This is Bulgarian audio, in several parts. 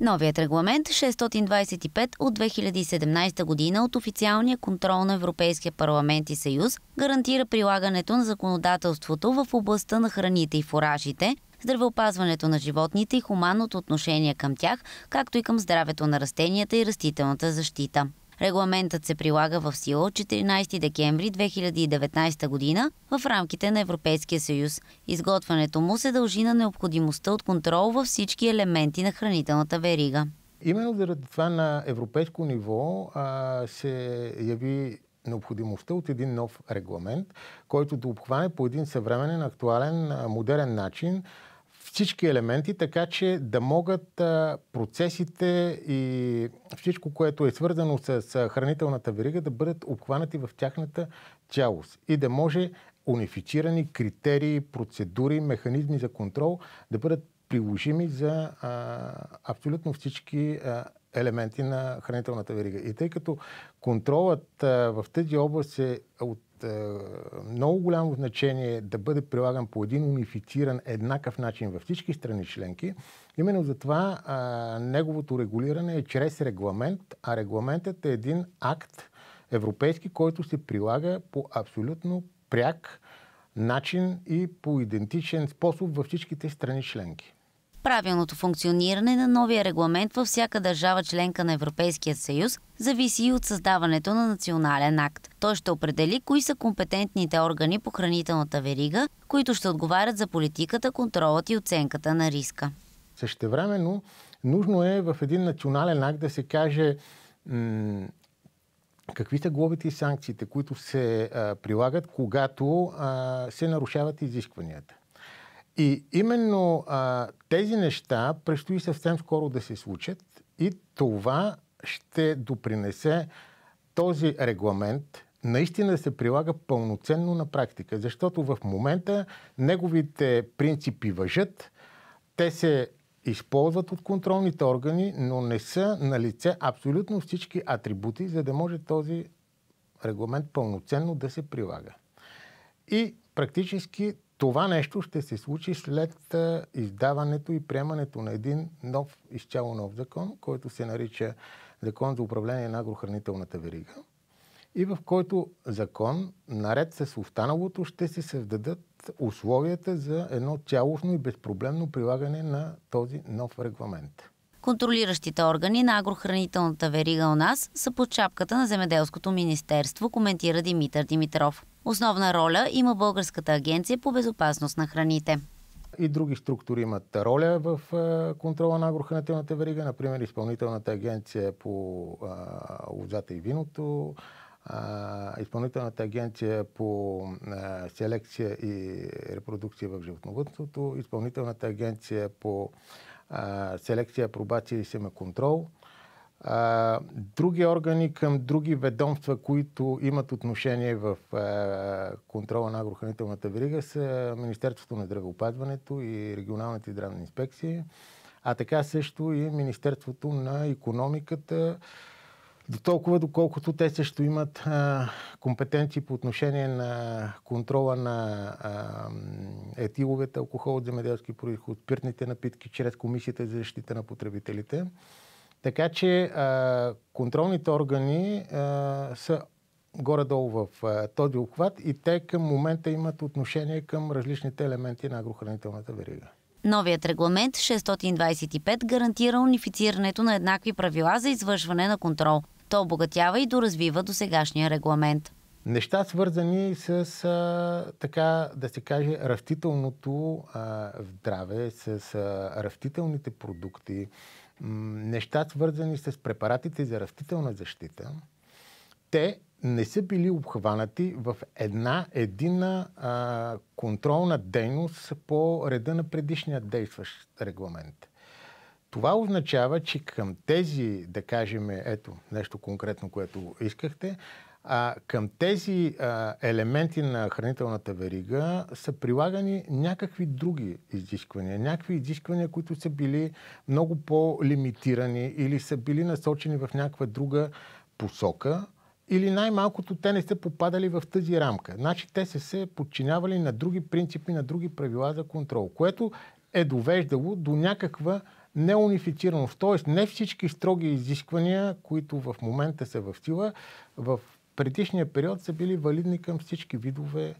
Новият регламент 625 е от 2017 година от официалния контрол на Европейския парламент и съюз гарантира прилагането на законодателството в областта на храните и фуражите, здравеопазването на животните и хуманното отношение към тях, както и към здравето на растенията и растителната защита. Регламентът се прилага в сила от 14 декември 2019 година в рамките на Европейския съюз. Изготвянето му се дължи на необходимостта от контрол във всички елементи на хранителната верига. Именно заради това на европейско ниво а, се яви необходимостта от един нов регламент, който да обхване по един съвременен, актуален, модерен начин всички елементи, така че да могат процесите и всичко, което е свързано с, с хранителната верига, да бъдат обхванати в тяхната цялост и да може унифицирани критерии, процедури, механизми за контрол да бъдат приложими за а, абсолютно всички а, елементи на хранителната верига. И тъй като контролът а, в тази област е от е, много голямо значение е да бъде прилаган по един унифициран, еднакъв начин във всички страни членки. Именно затова а, неговото регулиране е чрез регламент, а регламентът е един акт европейски, който се прилага по абсолютно пряк начин и по идентичен способ във всичките страни членки. Правилното функциониране на новия регламент във всяка държава членка на Европейския съюз зависи и от създаването на национален акт. Той ще определи кои са компетентните органи по хранителната верига, които ще отговарят за политиката, контролът и оценката на риска. Същевременно, нужно е в един национален акт да се каже м- какви са глобите и санкциите, които се а, прилагат, когато а, се нарушават изискванията. И именно а, тези неща предстои съвсем скоро да се случат и това ще допринесе този регламент наистина да се прилага пълноценно на практика, защото в момента неговите принципи въжат, те се използват от контролните органи, но не са на лице абсолютно всички атрибути, за да може този регламент пълноценно да се прилага. И практически това нещо ще се случи след издаването и приемането на един нов, изцяло нов закон, който се нарича Закон за управление на агрохранителната верига и в който закон, наред с останалото, ще се създадат условията за едно цялостно и безпроблемно прилагане на този нов регламент. Контролиращите органи на агрохранителната верига у нас са под шапката на Земеделското министерство, коментира Димитър Димитров. Основна роля има Българската агенция по безопасност на храните. И други структури имат роля в контрола на агрохранителната верига, например изпълнителната агенция по лозата и виното, изпълнителната агенция по селекция и репродукция в животновътството, изпълнителната агенция по селекция, пробация и семеконтрол, а, други органи към други ведомства, които имат отношение в а, контрола на агрохранителната верига са Министерството на здравеопазването и регионалните здравни инспекции, а така също и Министерството на економиката, до толкова, доколкото те също имат а, компетенции по отношение на контрола на а, етиловете, алкохол от земеделски происход, спиртните напитки чрез Комисията за защита на потребителите. Така че а, контролните органи а, са горе-долу в а, този обхват и те към момента имат отношение към различните елементи на агрохранителната верига. Новият регламент 625 гарантира унифицирането на еднакви правила за извършване на контрол. То обогатява и доразвива до сегашния регламент. Неща свързани с, а, така да се каже, растителното здраве, с а, растителните продукти, неща, свързани с препаратите за растителна защита, те не са били обхванати в една едина а, контролна дейност по реда на предишния действащ регламент. Това означава, че към тези, да кажем, ето нещо конкретно, което искахте, а, към тези а, елементи на хранителната верига са прилагани някакви други изисквания. Някакви изисквания, които са били много по-лимитирани или са били насочени в някаква друга посока, или най-малкото те не са попадали в тази рамка. Значи те са се подчинявали на други принципи, на други правила за контрол, което е довеждало до някаква неунифицираност. Тоест не всички строги изисквания, които в момента са в сила, в предишния период са били валидни към всички видове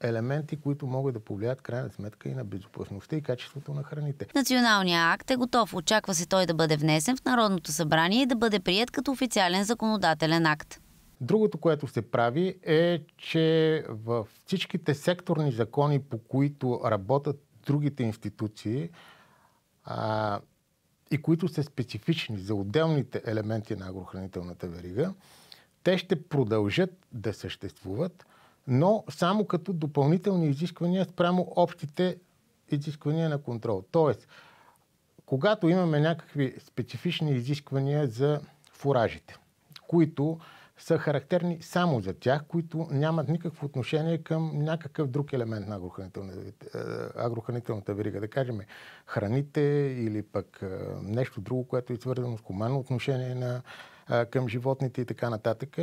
елементи, които могат да повлияят крайна сметка и на безопасността и качеството на храните. Националният акт е готов. Очаква се той да бъде внесен в Народното събрание и да бъде прият като официален законодателен акт. Другото, което се прави е, че в всичките секторни закони, по които работят другите институции а, и които са специфични за отделните елементи на агрохранителната верига, те ще продължат да съществуват, но само като допълнителни изисквания спрямо общите изисквания на контрол. Тоест, когато имаме някакви специфични изисквания за фуражите, които са характерни само за тях, които нямат никакво отношение към някакъв друг елемент на е, агрохранителната, верига. Да кажем, храните или пък е, нещо друго, което е свързано с хуманно отношение на, е, към животните и така нататък.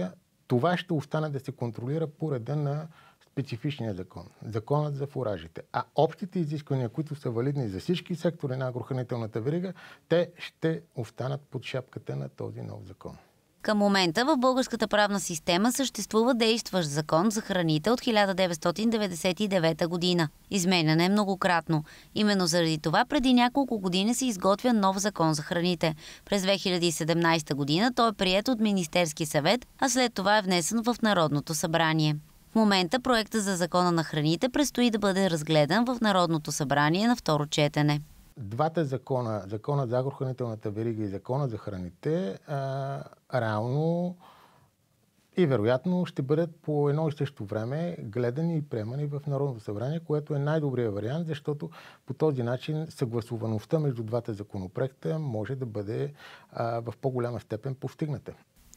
Това ще остане да се контролира по реда на специфичния закон, законът за фуражите. А общите изисквания, които са валидни за всички сектори на агрохранителната верига, те ще останат под шапката на този нов закон. Към момента в българската правна система съществува действащ закон за храните от 1999 година. Изменен е многократно. Именно заради това преди няколко години се изготвя нов закон за храните. През 2017 година той е прият от Министерски съвет, а след това е внесен в Народното събрание. В момента проекта за закона на храните предстои да бъде разгледан в Народното събрание на второ четене двата закона, закона за агрохранителната верига и закона за храните, а, реално и вероятно ще бъдат по едно и също време гледани и приемани в Народното събрание, което е най-добрият вариант, защото по този начин съгласуваността между двата законопроекта може да бъде а, в по-голяма степен постигната.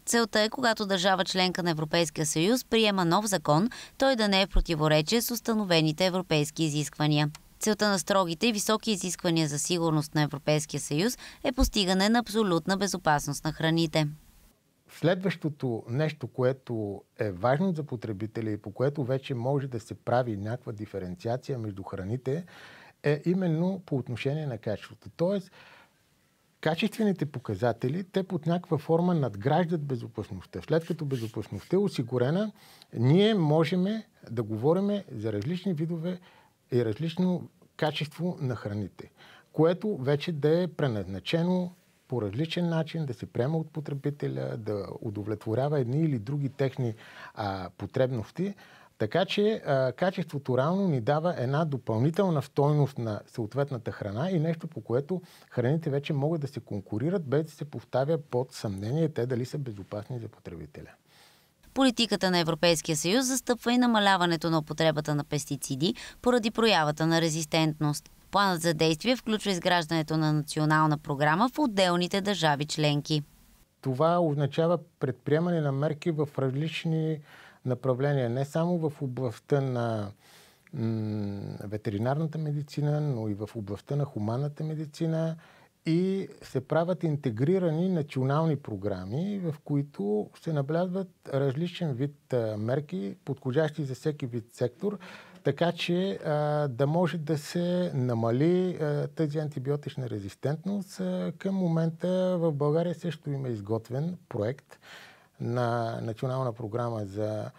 Целта е, когато държава членка на Европейския съюз приема нов закон, той да не е в противоречие с установените европейски изисквания. Целта на строгите и високи изисквания за сигурност на Европейския съюз е постигане на абсолютна безопасност на храните. Следващото нещо, което е важно за потребителя и по което вече може да се прави някаква диференциация между храните, е именно по отношение на качеството. Тоест, качествените показатели, те под някаква форма надграждат безопасността. След като безопасността е осигурена, ние можем да говорим за различни видове и е различно качество на храните, което вече да е преназначено по различен начин, да се приема от потребителя, да удовлетворява едни или други техни а, потребности. Така че а, качеството рано ни дава една допълнителна стойност на съответната храна и нещо по което храните вече могат да се конкурират без да се поставя под съмнение те дали са безопасни за потребителя. Политиката на Европейския съюз застъпва и намаляването на употребата на пестициди поради проявата на резистентност. Планът за действие включва изграждането на национална програма в отделните държави членки. Това означава предприемане на мерки в различни направления, не само в областта на ветеринарната медицина, но и в областта на хуманната медицина – и се правят интегрирани национални програми, в които се наблязват различен вид мерки, подходящи за всеки вид сектор, така че а, да може да се намали а, тази антибиотична резистентност. А, към момента в България също има изготвен проект на национална програма за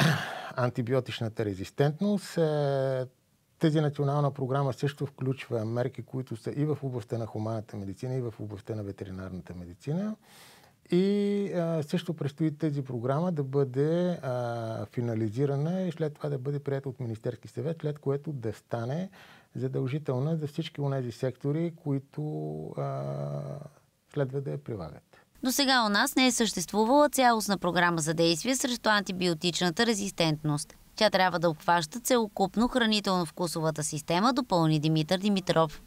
антибиотичната резистентност. Тази национална програма също включва мерки, които са и в областта на хуманната медицина, и в областта на ветеринарната медицина. И а, също предстои тази програма да бъде а, финализирана и след това да бъде прията от Министерски съвет, след което да стане задължителна за всички тези сектори, които а, следва да я прилагат. До сега у нас не е съществувала цялостна програма за действие срещу антибиотичната резистентност. Тя трябва да обхваща целокупно хранително-вкусовата система, допълни Димитър Димитров.